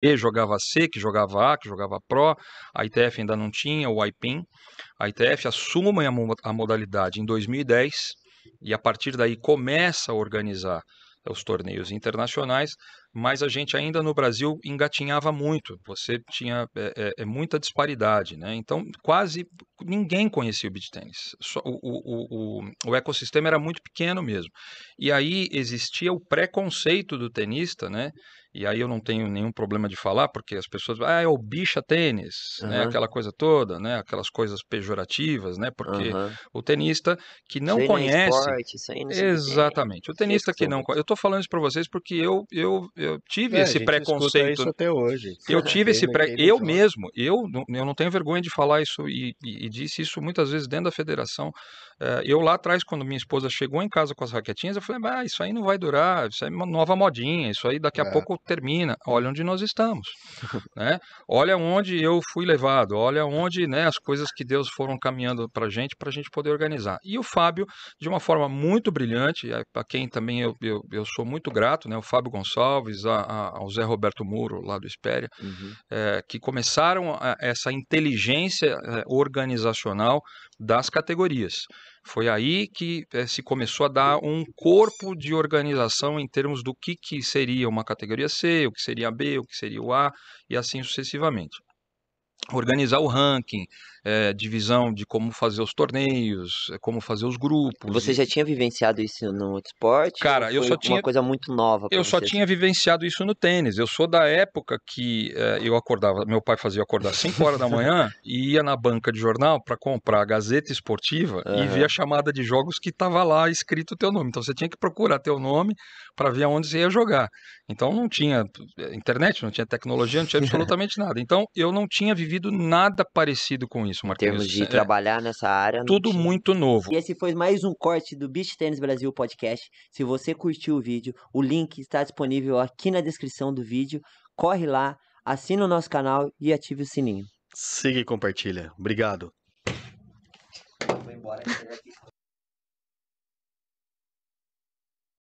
B, jogava C, que jogava A, que jogava Pro, a ITF ainda não tinha, o IPIN. A ITF assume a, a modalidade em 2010 e a partir daí começa a organizar os torneios internacionais, mas a gente ainda no Brasil engatinhava muito, você tinha é, é, é muita disparidade, né? Então quase ninguém conhecia o beach tennis, o, o, o, o ecossistema era muito pequeno mesmo. E aí existia o preconceito do tenista, né? E aí eu não tenho nenhum problema de falar, porque as pessoas, ah, é o bicha tênis, uhum. né? Aquela coisa toda, né? Aquelas coisas pejorativas, né? Porque uhum. o tenista que não conhece, esporte, exatamente, o tenista que não, eu tô falando isso para vocês porque eu eu eu tive é, esse preconceito. até hoje. Eu tive esse pré, eu mesmo, eu, eu não tenho vergonha de falar isso e, e, e disse isso muitas vezes dentro da federação. Eh, eu lá atrás, quando minha esposa chegou em casa com as raquetinhas, eu falei, ah, isso aí não vai durar, isso aí é uma nova modinha, isso aí daqui a é. pouco termina. Olha onde nós estamos, né? Olha onde eu fui levado, olha onde, né, as coisas que Deus foram caminhando pra gente, pra gente poder organizar. E o Fábio, de uma forma muito brilhante, eh, a quem também eu, eu, eu sou muito grato, né, o Fábio Gonçalves, Alves, a, a, ao Zé Roberto Muro, lá do Espéria, uhum. é, que começaram a, essa inteligência é, organizacional das categorias. Foi aí que é, se começou a dar um corpo de organização em termos do que, que seria uma categoria C, o que seria a B, o que seria o A, e assim sucessivamente organizar o ranking, é, divisão de como fazer os torneios, eh, como fazer os grupos. Você já tinha vivenciado isso no esporte? Cara, eu só tinha uma coisa muito nova. Eu só tinha assim? vivenciado isso no tênis. Eu sou da época que é, eu acordava, meu pai fazia acordar 5 horas da manhã e ia na banca de jornal para comprar a Gazeta Esportiva uhum. e ver a chamada de jogos que estava lá escrito o teu nome. Então você tinha que procurar teu nome para ver aonde você ia jogar. Então não tinha internet, não tinha tecnologia, não tinha absolutamente nada. Então eu não tinha vivenciado vivido nada parecido com isso, Marquinhos. Em termos de é, é, trabalhar nessa área. Tudo tinha. muito novo. E esse foi mais um corte do Beach Tennis Brasil Podcast. Se você curtiu o vídeo, o link está disponível aqui na descrição do vídeo. Corre lá, assina o nosso canal e ative o sininho. Siga e compartilha. Obrigado. Vou embora.